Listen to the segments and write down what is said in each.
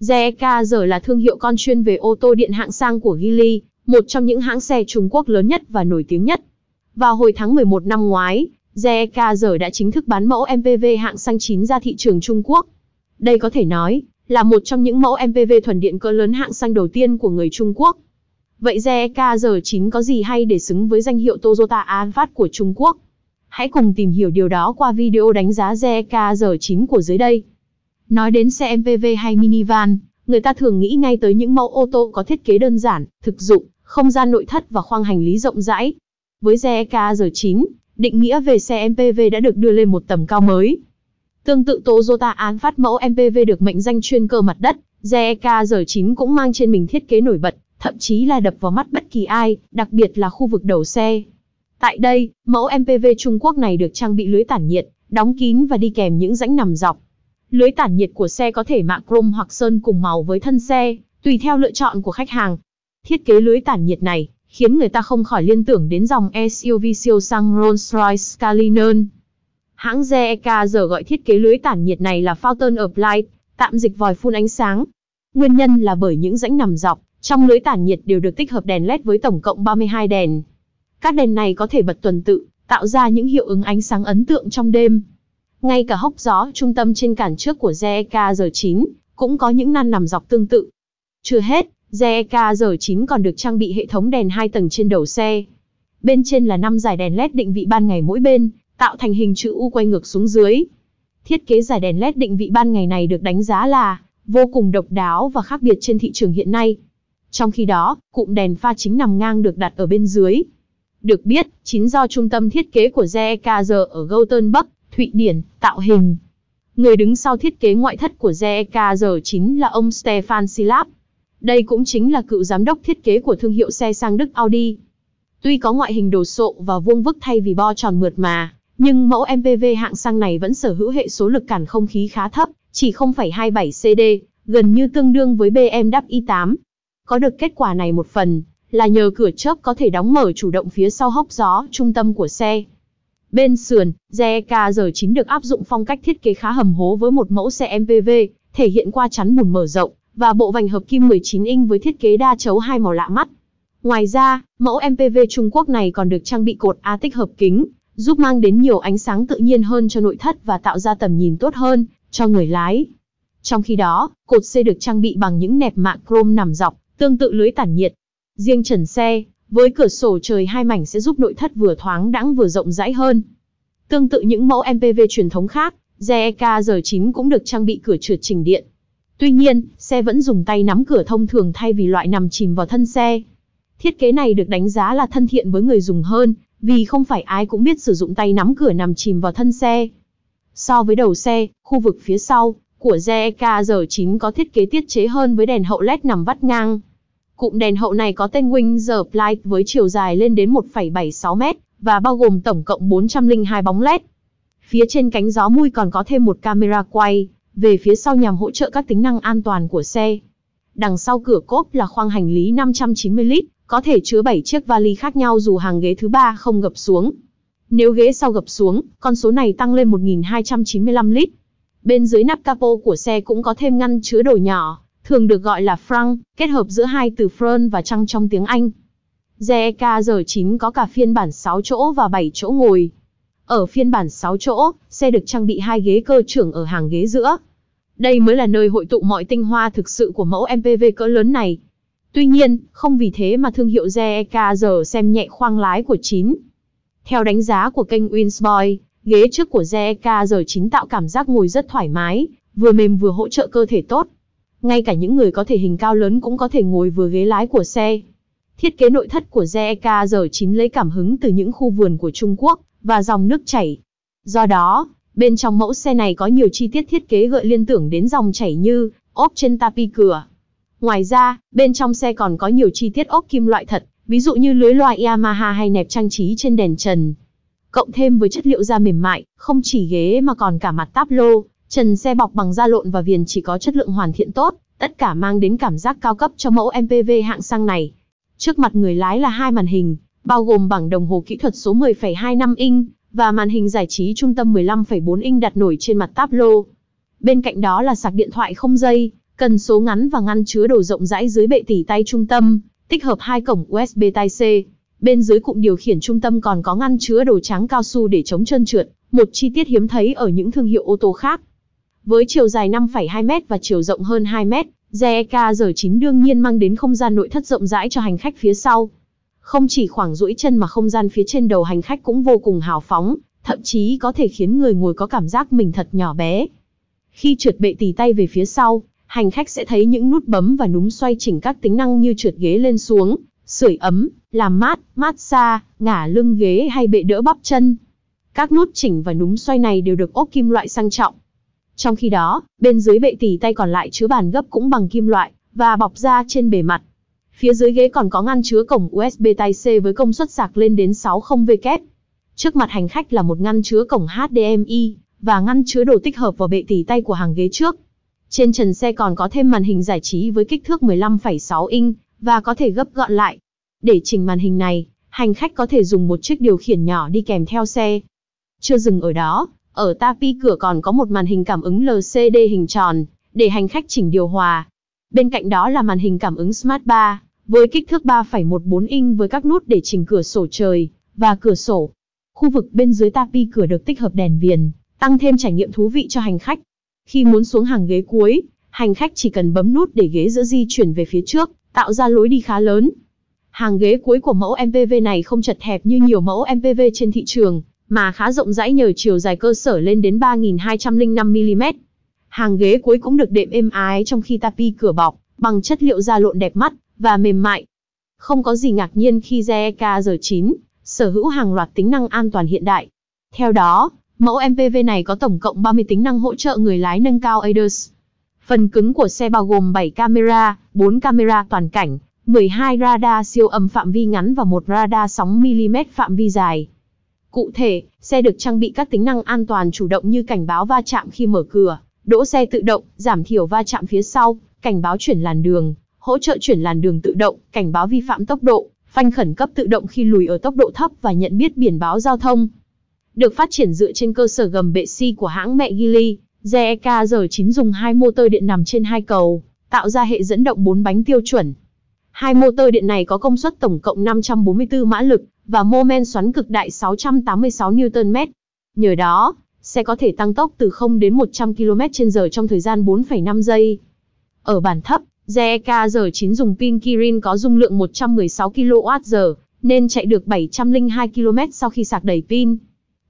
JK e giờ là thương hiệu con chuyên về ô tô điện hạng sang của Geely, một trong những hãng xe Trung Quốc lớn nhất và nổi tiếng nhất. Vào hồi tháng 11 năm ngoái, JK e giờ đã chính thức bán mẫu MPV hạng sang 9 ra thị trường Trung Quốc. Đây có thể nói là một trong những mẫu MPV thuần điện cỡ lớn hạng sang đầu tiên của người Trung Quốc. Vậy JK e giờ 9 có gì hay để xứng với danh hiệu Toyota Avat của Trung Quốc? Hãy cùng tìm hiểu điều đó qua video đánh giá JK R9 của dưới đây. Nói đến xe MPV hay minivan, người ta thường nghĩ ngay tới những mẫu ô tô có thiết kế đơn giản, thực dụng, không gian nội thất và khoang hành lý rộng rãi. Với JK R9, định nghĩa về xe MPV đã được đưa lên một tầm cao mới. Tương tự Toyota án phát mẫu MPV được mệnh danh chuyên cơ mặt đất, JK R9 cũng mang trên mình thiết kế nổi bật, thậm chí là đập vào mắt bất kỳ ai, đặc biệt là khu vực đầu xe. Tại đây, mẫu MPV Trung Quốc này được trang bị lưới tản nhiệt, đóng kín và đi kèm những rãnh nằm dọc. Lưới tản nhiệt của xe có thể mạ chrome hoặc sơn cùng màu với thân xe, tùy theo lựa chọn của khách hàng. Thiết kế lưới tản nhiệt này khiến người ta không khỏi liên tưởng đến dòng SUV siêu sang Rolls-Royce Cullinan. Hãng GEK giờ gọi thiết kế lưới tản nhiệt này là Fountain of Light, tạm dịch vòi phun ánh sáng. Nguyên nhân là bởi những rãnh nằm dọc trong lưới tản nhiệt đều được tích hợp đèn LED với tổng cộng 32 đèn. Các đèn này có thể bật tuần tự, tạo ra những hiệu ứng ánh sáng ấn tượng trong đêm. Ngay cả hốc gió trung tâm trên cản trước của JK giờ 9 cũng có những nan nằm dọc tương tự. Chưa hết, JK giờ 9 còn được trang bị hệ thống đèn hai tầng trên đầu xe. Bên trên là năm dải đèn LED định vị ban ngày mỗi bên, tạo thành hình chữ U quay ngược xuống dưới. Thiết kế dải đèn LED định vị ban ngày này được đánh giá là vô cùng độc đáo và khác biệt trên thị trường hiện nay. Trong khi đó, cụm đèn pha chính nằm ngang được đặt ở bên dưới, được biết, chính do trung tâm thiết kế của JKR e ở Golden Bắc, Thụy Điển, tạo hình. Người đứng sau thiết kế ngoại thất của JKR e chính là ông Stefan Silap. Đây cũng chính là cựu giám đốc thiết kế của thương hiệu xe sang Đức Audi. Tuy có ngoại hình đồ sộ và vuông vức thay vì bo tròn mượt mà, nhưng mẫu MPV hạng sang này vẫn sở hữu hệ số lực cản không khí khá thấp, chỉ 0,27 CD, gần như tương đương với BMW i8. Có được kết quả này một phần là nhờ cửa chớp có thể đóng mở chủ động phía sau hốc gió trung tâm của xe. Bên sườn, JK e giờ chính được áp dụng phong cách thiết kế khá hầm hố với một mẫu xe MPV, thể hiện qua chắn bùn mở rộng và bộ vành hợp kim 19 inch với thiết kế đa chấu hai màu lạ mắt. Ngoài ra, mẫu MPV Trung Quốc này còn được trang bị cột A tích hợp kính, giúp mang đến nhiều ánh sáng tự nhiên hơn cho nội thất và tạo ra tầm nhìn tốt hơn cho người lái. Trong khi đó, cột C được trang bị bằng những nẹp mạ chrome nằm dọc, tương tự lưới tản nhiệt, Riêng trần xe, với cửa sổ trời hai mảnh sẽ giúp nội thất vừa thoáng đãng vừa rộng rãi hơn. Tương tự những mẫu MPV truyền thống khác, GEK R9 cũng được trang bị cửa trượt trình điện. Tuy nhiên, xe vẫn dùng tay nắm cửa thông thường thay vì loại nằm chìm vào thân xe. Thiết kế này được đánh giá là thân thiện với người dùng hơn, vì không phải ai cũng biết sử dụng tay nắm cửa nằm chìm vào thân xe. So với đầu xe, khu vực phía sau của GEK R9 có thiết kế tiết chế hơn với đèn hậu LED nằm vắt ngang. Cụm đèn hậu này có tên Windsor Light với chiều dài lên đến 1,76 m và bao gồm tổng cộng 402 bóng LED. Phía trên cánh gió mui còn có thêm một camera quay về phía sau nhằm hỗ trợ các tính năng an toàn của xe. Đằng sau cửa cốp là khoang hành lý 590 lít, có thể chứa 7 chiếc vali khác nhau dù hàng ghế thứ ba không gập xuống. Nếu ghế sau gập xuống, con số này tăng lên 1.295 lít. Bên dưới nắp capo của xe cũng có thêm ngăn chứa đồ nhỏ, thường được gọi là franc, kết hợp giữa hai từ front và trăng trong tiếng Anh. JEK R9 có cả phiên bản 6 chỗ và 7 chỗ ngồi. Ở phiên bản 6 chỗ, xe được trang bị hai ghế cơ trưởng ở hàng ghế giữa. Đây mới là nơi hội tụ mọi tinh hoa thực sự của mẫu MPV cỡ lớn này. Tuy nhiên, không vì thế mà thương hiệu JEK R xem nhẹ khoang lái của 9. Theo đánh giá của kênh Winsboy, ghế trước của JEK R9 tạo cảm giác ngồi rất thoải mái, vừa mềm vừa hỗ trợ cơ thể tốt ngay cả những người có thể hình cao lớn cũng có thể ngồi vừa ghế lái của xe. Thiết kế nội thất của JEK R9 lấy cảm hứng từ những khu vườn của Trung Quốc và dòng nước chảy. Do đó, bên trong mẫu xe này có nhiều chi tiết thiết kế gợi liên tưởng đến dòng chảy như ốp trên tapi cửa. Ngoài ra, bên trong xe còn có nhiều chi tiết ốp kim loại thật, ví dụ như lưới loa Yamaha hay nẹp trang trí trên đèn trần. Cộng thêm với chất liệu da mềm mại, không chỉ ghế mà còn cả mặt táp lô, Trần xe bọc bằng da lộn và viền chỉ có chất lượng hoàn thiện tốt, tất cả mang đến cảm giác cao cấp cho mẫu MPV hạng sang này. Trước mặt người lái là hai màn hình, bao gồm bảng đồng hồ kỹ thuật số 10,25 inch và màn hình giải trí trung tâm 15,4 inch đặt nổi trên mặt táp lô. Bên cạnh đó là sạc điện thoại không dây, cần số ngắn và ngăn chứa đồ rộng rãi dưới bệ tỉ tay trung tâm, tích hợp hai cổng USB Type-C. Bên dưới cụm điều khiển trung tâm còn có ngăn chứa đồ trắng cao su để chống trơn trượt, một chi tiết hiếm thấy ở những thương hiệu ô tô khác. Với chiều dài 5,2 m và chiều rộng hơn 2 m, JK giờ 9 đương nhiên mang đến không gian nội thất rộng rãi cho hành khách phía sau. Không chỉ khoảng duỗi chân mà không gian phía trên đầu hành khách cũng vô cùng hào phóng, thậm chí có thể khiến người ngồi có cảm giác mình thật nhỏ bé. Khi trượt bệ tì tay về phía sau, hành khách sẽ thấy những nút bấm và núm xoay chỉnh các tính năng như trượt ghế lên xuống, sưởi ấm, làm mát, mát xa, ngả lưng ghế hay bệ đỡ bắp chân. Các nút chỉnh và núm xoay này đều được ốp kim loại sang trọng, trong khi đó, bên dưới bệ tỷ tay còn lại chứa bàn gấp cũng bằng kim loại, và bọc da trên bề mặt. Phía dưới ghế còn có ngăn chứa cổng USB Type-C với công suất sạc lên đến 60W. Trước mặt hành khách là một ngăn chứa cổng HDMI, và ngăn chứa đồ tích hợp vào bệ tỉ tay của hàng ghế trước. Trên trần xe còn có thêm màn hình giải trí với kích thước 15,6 inch, và có thể gấp gọn lại. Để chỉnh màn hình này, hành khách có thể dùng một chiếc điều khiển nhỏ đi kèm theo xe. Chưa dừng ở đó, ở tapi cửa còn có một màn hình cảm ứng LCD hình tròn, để hành khách chỉnh điều hòa. Bên cạnh đó là màn hình cảm ứng Smart Bar, với kích thước 3,14 inch với các nút để chỉnh cửa sổ trời và cửa sổ. Khu vực bên dưới tapi cửa được tích hợp đèn viền, tăng thêm trải nghiệm thú vị cho hành khách. Khi muốn xuống hàng ghế cuối, hành khách chỉ cần bấm nút để ghế giữa di chuyển về phía trước, tạo ra lối đi khá lớn. Hàng ghế cuối của mẫu MPV này không chật hẹp như nhiều mẫu MPV trên thị trường, mà khá rộng rãi nhờ chiều dài cơ sở lên đến 3.205mm. Hàng ghế cuối cũng được đệm êm ái trong khi tapi cửa bọc, bằng chất liệu da lộn đẹp mắt và mềm mại. Không có gì ngạc nhiên khi JK R9 sở hữu hàng loạt tính năng an toàn hiện đại. Theo đó, mẫu MPV này có tổng cộng 30 tính năng hỗ trợ người lái nâng cao ADAS. Phần cứng của xe bao gồm 7 camera, 4 camera toàn cảnh, 12 radar siêu âm phạm vi ngắn và một radar sóng mm phạm vi dài. Cụ thể, xe được trang bị các tính năng an toàn chủ động như cảnh báo va chạm khi mở cửa, đỗ xe tự động, giảm thiểu va chạm phía sau, cảnh báo chuyển làn đường, hỗ trợ chuyển làn đường tự động, cảnh báo vi phạm tốc độ, phanh khẩn cấp tự động khi lùi ở tốc độ thấp và nhận biết biển báo giao thông. Được phát triển dựa trên cơ sở gầm bệ xi si của hãng mẹ Geely, GEK 9 dùng hai motor điện nằm trên hai cầu, tạo ra hệ dẫn động 4 bánh tiêu chuẩn. Hai motor điện này có công suất tổng cộng 544 mã lực và mô men xoắn cực đại 686 Nm. Nhờ đó, xe có thể tăng tốc từ 0 đến 100 km/h trong thời gian 4,5 giây. Ở bản thấp, JEK 9 dùng pin Kirin có dung lượng 116 kWh, nên chạy được 702 km sau khi sạc đầy pin.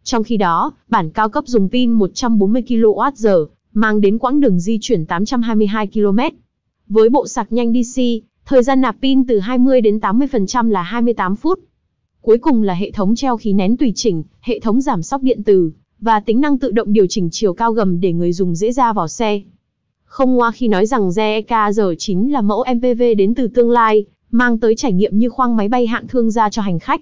Trong khi đó, bản cao cấp dùng pin 140 kWh, mang đến quãng đường di chuyển 822 km. Với bộ sạc nhanh DC, thời gian nạp pin từ 20 đến 80% là 28 phút. Cuối cùng là hệ thống treo khí nén tùy chỉnh, hệ thống giảm sóc điện từ và tính năng tự động điều chỉnh chiều cao gầm để người dùng dễ ra vào xe. Không ngoa khi nói rằng ZEKR9 là mẫu MPV đến từ tương lai, mang tới trải nghiệm như khoang máy bay hạng thương gia cho hành khách.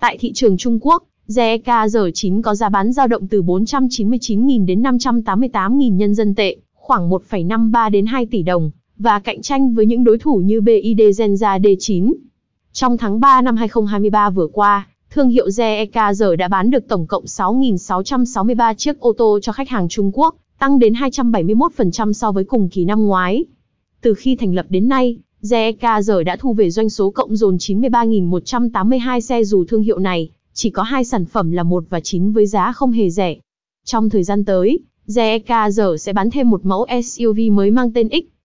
Tại thị trường Trung Quốc, ZEKR9 có giá bán dao động từ 499.000 đến 588.000 nhân dân tệ, khoảng 1,53 đến 2 tỷ đồng, và cạnh tranh với những đối thủ như BID Zenza D9, trong tháng 3 năm 2023 vừa qua, thương hiệu ZEKR đã bán được tổng cộng 6.663 chiếc ô tô cho khách hàng Trung Quốc, tăng đến 271% so với cùng kỳ năm ngoái. Từ khi thành lập đến nay, ZEKR đã thu về doanh số cộng dồn 93.182 xe dù thương hiệu này, chỉ có hai sản phẩm là một và chín với giá không hề rẻ. Trong thời gian tới, ZEKR sẽ bán thêm một mẫu SUV mới mang tên X,